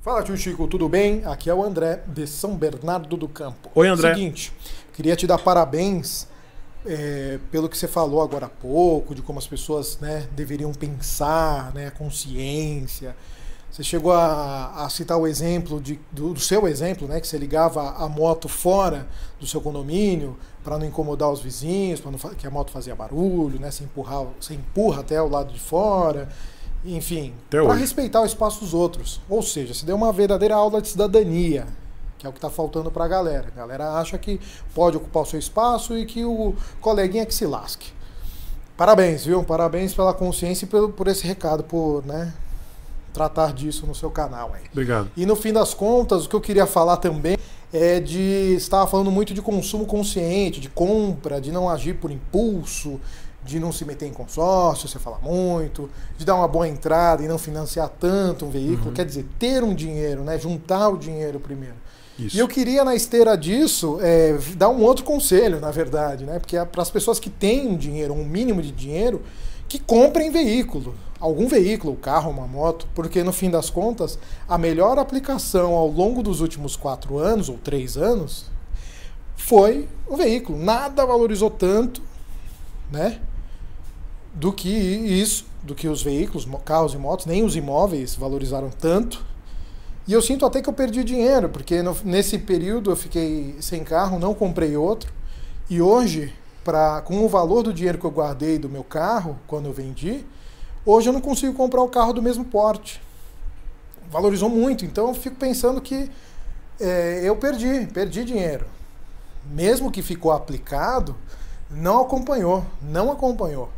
Fala, tio Chico, tudo bem? Aqui é o André, de São Bernardo do Campo. Oi, André. Seguinte, queria te dar parabéns é, pelo que você falou agora há pouco, de como as pessoas né, deveriam pensar, né, consciência. Você chegou a, a citar o exemplo de, do, do, seu exemplo, né, que você ligava a moto fora do seu condomínio para não incomodar os vizinhos, para que a moto fazia barulho, né, você, empurrava, você empurra até o lado de fora. Enfim, para respeitar o espaço dos outros. Ou seja, se deu uma verdadeira aula de cidadania, que é o que está faltando para a galera. A galera acha que pode ocupar o seu espaço e que o coleguinha que se lasque. Parabéns, viu? Parabéns pela consciência e pelo, por esse recado, por, né, tratar disso no seu canal. Hein? Obrigado. E no fim das contas, o que eu queria falar também é de. estava falando muito de consumo consciente, de compra, de não agir por impulso, de não se meter em consórcio, você fala muito, de dar uma boa entrada e não financiar tanto um veículo, uhum. quer dizer, ter um dinheiro, né? juntar o dinheiro primeiro. Isso. E eu queria, na esteira disso, é, dar um outro conselho, na verdade, né? Porque é para as pessoas que têm dinheiro, um mínimo de dinheiro, que comprem veículo, algum veículo, um carro, uma moto, porque no fim das contas, a melhor aplicação ao longo dos últimos quatro anos ou três anos foi o veículo. Nada valorizou tanto, né? do que isso, do que os veículos, carros e motos, nem os imóveis valorizaram tanto. E eu sinto até que eu perdi dinheiro, porque no, nesse período eu fiquei sem carro, não comprei outro. E hoje, pra, com o valor do dinheiro que eu guardei do meu carro, quando eu vendi, hoje eu não consigo comprar o carro do mesmo porte. Valorizou muito, então eu fico pensando que é, eu perdi, perdi dinheiro. Mesmo que ficou aplicado, não acompanhou, não acompanhou.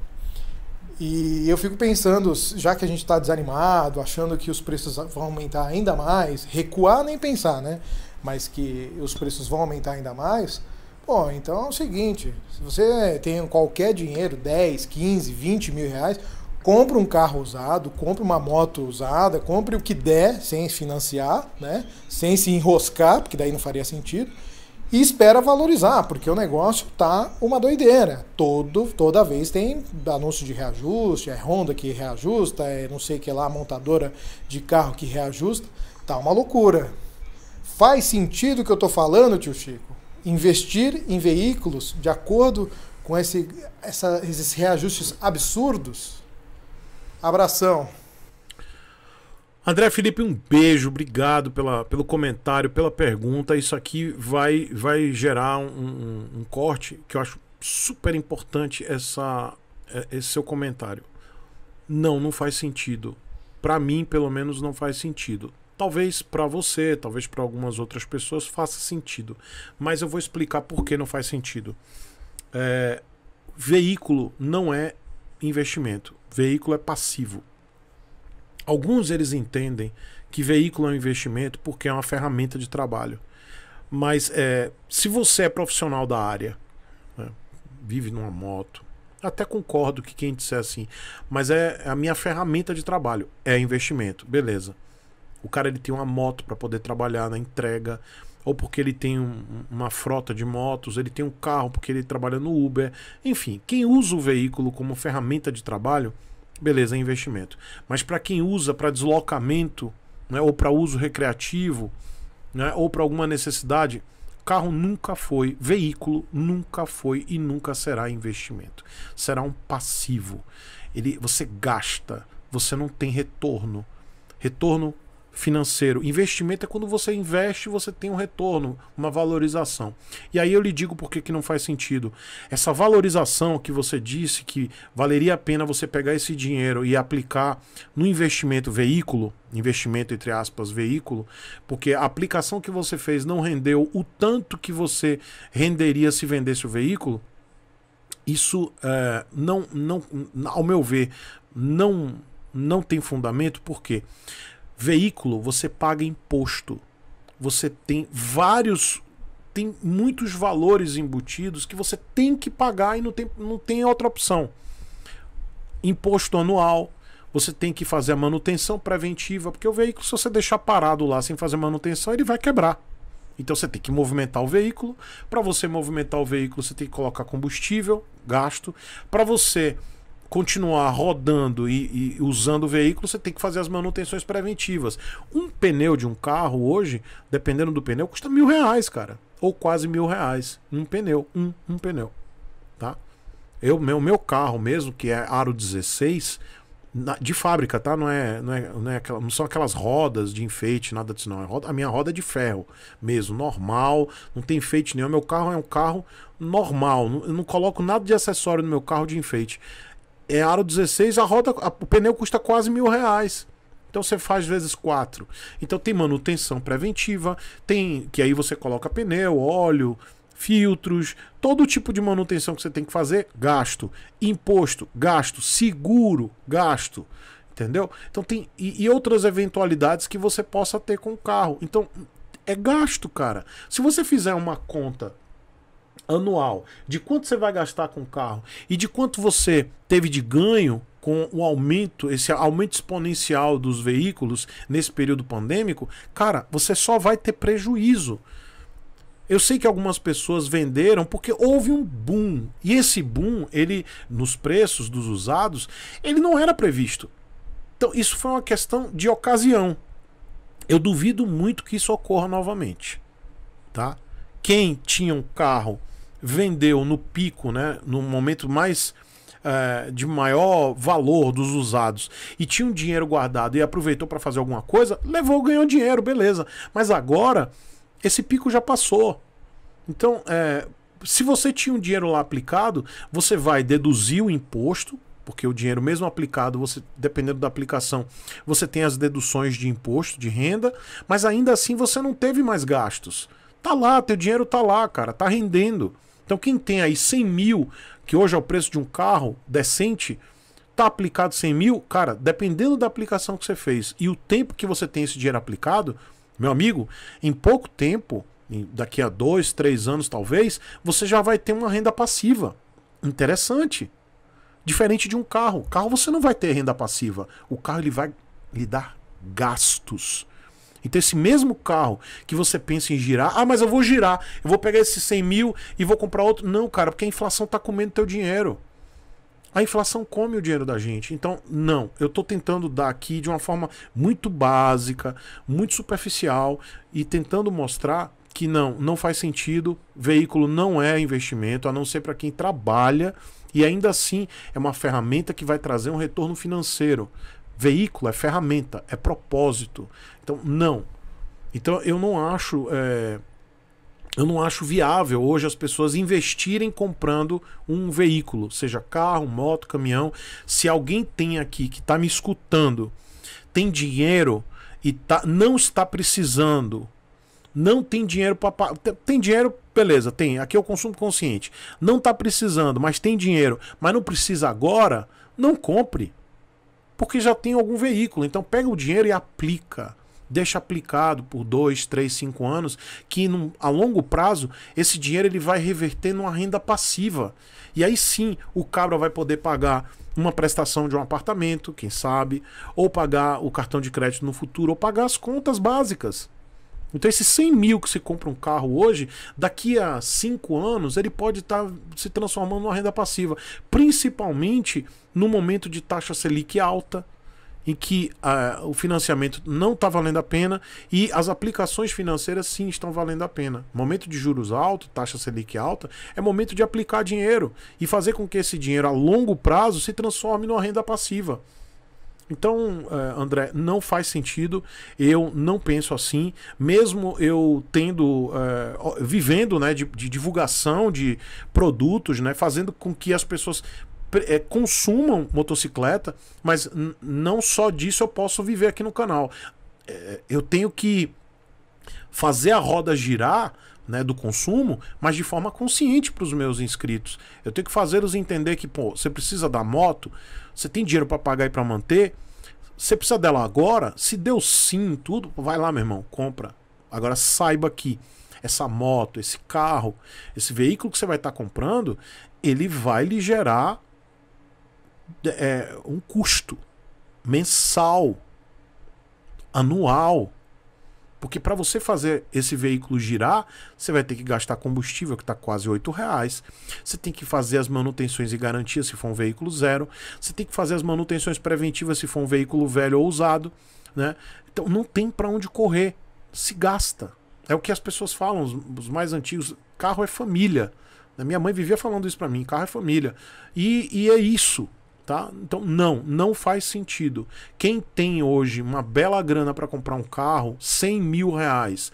E eu fico pensando, já que a gente está desanimado, achando que os preços vão aumentar ainda mais, recuar nem pensar, né? Mas que os preços vão aumentar ainda mais. Bom, então é o seguinte: se você tem qualquer dinheiro, 10, 15, 20 mil reais, compre um carro usado, compre uma moto usada, compre o que der sem financiar, né? Sem se enroscar, porque daí não faria sentido e espera valorizar, porque o negócio tá uma doideira. Todo, toda vez tem anúncio de reajuste, é Honda que reajusta, é não sei que lá, montadora de carro que reajusta. Tá uma loucura. Faz sentido o que eu tô falando, tio Chico? Investir em veículos de acordo com esse, essa, esses reajustes absurdos? Abração. André Felipe, um beijo, obrigado pela, pelo comentário, pela pergunta. Isso aqui vai, vai gerar um, um, um corte que eu acho super importante essa, é, esse seu comentário. Não, não faz sentido. Para mim, pelo menos, não faz sentido. Talvez para você, talvez para algumas outras pessoas faça sentido. Mas eu vou explicar por que não faz sentido. É, veículo não é investimento. Veículo é passivo. Alguns eles entendem que veículo é um investimento porque é uma ferramenta de trabalho. Mas é, se você é profissional da área, né, vive numa moto, até concordo que quem disser assim, mas é a minha ferramenta de trabalho, é investimento, beleza. O cara ele tem uma moto para poder trabalhar na entrega, ou porque ele tem um, uma frota de motos, ele tem um carro porque ele trabalha no Uber, enfim, quem usa o veículo como ferramenta de trabalho beleza, é investimento. Mas para quem usa para deslocamento, né, ou para uso recreativo, né, ou para alguma necessidade, carro nunca foi, veículo nunca foi e nunca será investimento. Será um passivo. Ele, você gasta, você não tem retorno. Retorno financeiro. Investimento é quando você investe você tem um retorno, uma valorização. E aí eu lhe digo por que não faz sentido. Essa valorização que você disse que valeria a pena você pegar esse dinheiro e aplicar no investimento veículo, investimento entre aspas veículo, porque a aplicação que você fez não rendeu o tanto que você renderia se vendesse o veículo. Isso é, não, não, ao meu ver, não, não tem fundamento, porque quê? Veículo, você paga imposto. Você tem vários. Tem muitos valores embutidos que você tem que pagar e não tem, não tem outra opção. Imposto anual, você tem que fazer a manutenção preventiva, porque o veículo, se você deixar parado lá sem fazer manutenção, ele vai quebrar. Então você tem que movimentar o veículo. Para você movimentar o veículo, você tem que colocar combustível, gasto. Para você continuar rodando e, e, usando o veículo, você tem que fazer as manutenções preventivas. Um pneu de um carro hoje, dependendo do pneu, custa mil reais, cara. Ou quase mil reais. Um pneu. Um, um pneu. Tá? Eu, meu, meu carro mesmo, que é aro 16, na, de fábrica, tá? Não é, não é, não é aquela, não são aquelas rodas de enfeite, nada disso não. É roda, a minha roda é de ferro mesmo, normal, não tem enfeite nenhum. Meu carro é um carro normal, não, eu não coloco nada de acessório no meu carro de enfeite. É aro 16, a roda, a, o pneu custa quase mil reais. Então você faz vezes quatro. Então tem manutenção preventiva, tem que aí você coloca pneu, óleo, filtros, todo tipo de manutenção que você tem que fazer, gasto, imposto, gasto, seguro, gasto. Entendeu? Então tem e, e outras eventualidades que você possa ter com o carro. Então é gasto, cara. Se você fizer uma conta anual, de quanto você vai gastar com o carro e de quanto você teve de ganho com o aumento, esse aumento exponencial dos veículos nesse período pandêmico, cara, você só vai ter prejuízo. Eu sei que algumas pessoas venderam porque houve um boom. E esse boom, ele nos preços dos usados, ele não era previsto. Então, isso foi uma questão de ocasião. Eu duvido muito que isso ocorra novamente, tá? Quem tinha um carro vendeu no pico, né, no momento mais é, de maior valor dos usados e tinha um dinheiro guardado e aproveitou para fazer alguma coisa, levou, ganhou dinheiro, beleza. Mas agora esse pico já passou. Então, é, se você tinha um dinheiro lá aplicado, você vai deduzir o imposto, porque o dinheiro mesmo aplicado, você dependendo da aplicação, você tem as deduções de imposto de renda, mas ainda assim você não teve mais gastos. Tá lá, teu dinheiro tá lá, cara, tá rendendo. Então quem tem aí 100 mil, que hoje é o preço de um carro decente, tá aplicado 100 mil, cara, dependendo da aplicação que você fez e o tempo que você tem esse dinheiro aplicado, meu amigo, em pouco tempo, daqui a dois, três anos talvez, você já vai ter uma renda passiva. Interessante. Diferente de um carro. Carro você não vai ter renda passiva. O carro ele vai lhe dar gastos. Então, esse mesmo carro que você pensa em girar, ah, mas eu vou girar, eu vou pegar esses 100 mil e vou comprar outro. Não, cara, porque a inflação está comendo teu dinheiro. A inflação come o dinheiro da gente. Então, não, eu estou tentando dar aqui de uma forma muito básica, muito superficial e tentando mostrar que não, não faz sentido, veículo não é investimento, a não ser para quem trabalha. E ainda assim, é uma ferramenta que vai trazer um retorno financeiro veículo, é ferramenta, é propósito. Então, não. Então, eu não acho. É, eu não acho viável hoje as pessoas investirem comprando um veículo, seja carro, moto, caminhão. Se alguém tem aqui que está me escutando, tem dinheiro e tá, não está precisando, não tem dinheiro para. Tem dinheiro, beleza, tem. Aqui é o consumo consciente. Não está precisando, mas tem dinheiro, mas não precisa agora, não compre porque já tem algum veículo. Então pega o dinheiro e aplica. Deixa aplicado por 2, 3, 5 anos, que num, a longo prazo esse dinheiro ele vai reverter numa renda passiva. E aí sim o cabra vai poder pagar uma prestação de um apartamento, quem sabe, ou pagar o cartão de crédito no futuro, ou pagar as contas básicas. Então, esses 100 mil que se compra um carro hoje, daqui a 5 anos, ele pode estar tá se transformando numa renda passiva, principalmente no momento de taxa Selic alta, em que uh, o financiamento não está valendo a pena e as aplicações financeiras sim estão valendo a pena. Momento de juros alto, taxa Selic alta, é momento de aplicar dinheiro e fazer com que esse dinheiro a longo prazo se transforme numa renda passiva. Então, eh, André, não faz sentido. Eu não penso assim. Mesmo eu tendo, eh, vivendo, né, de, de, divulgação de produtos, né, fazendo com que as pessoas é, consumam motocicleta, mas não só disso eu posso viver aqui no canal. É, eu tenho que fazer a roda girar né, do consumo, mas de forma consciente para os meus inscritos. Eu tenho que fazê-los entender que, pô, você precisa da moto, você tem dinheiro para pagar e para manter, você precisa dela agora, se deu sim, tudo, vai lá, meu irmão, compra. Agora saiba que essa moto, esse carro, esse veículo que você vai estar tá comprando, ele vai lhe gerar é, um custo mensal, anual porque para você fazer esse veículo girar, você vai ter que gastar combustível, que está quase R$ reais. Você tem que fazer as manutenções e garantias se for um veículo zero. Você tem que fazer as manutenções preventivas se for um veículo velho ou usado. Né? Então não tem para onde correr. Se gasta. É o que as pessoas falam, os mais antigos. Carro é família. Minha mãe vivia falando isso para mim: carro é família. E, e é isso. Tá? Então, não, não faz sentido. Quem tem hoje uma bela grana para comprar um carro, 100 mil reais,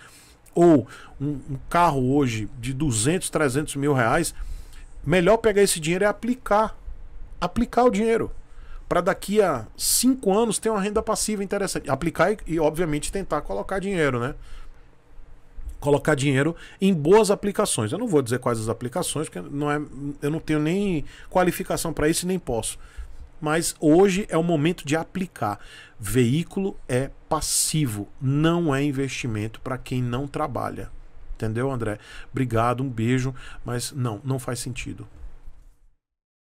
ou um, um, carro hoje de 200, 300 mil reais, melhor pegar esse dinheiro e é aplicar. Aplicar o dinheiro. Para daqui a 5 anos ter uma renda passiva interessante. Aplicar e, e, obviamente, tentar colocar dinheiro, né? Colocar dinheiro em boas aplicações. Eu não vou dizer quais as aplicações, porque não é, eu não tenho nem qualificação para isso e nem posso mas hoje é o momento de aplicar. Veículo é passivo, não é investimento para quem não trabalha. Entendeu, André? Obrigado, um beijo, mas não, não faz sentido.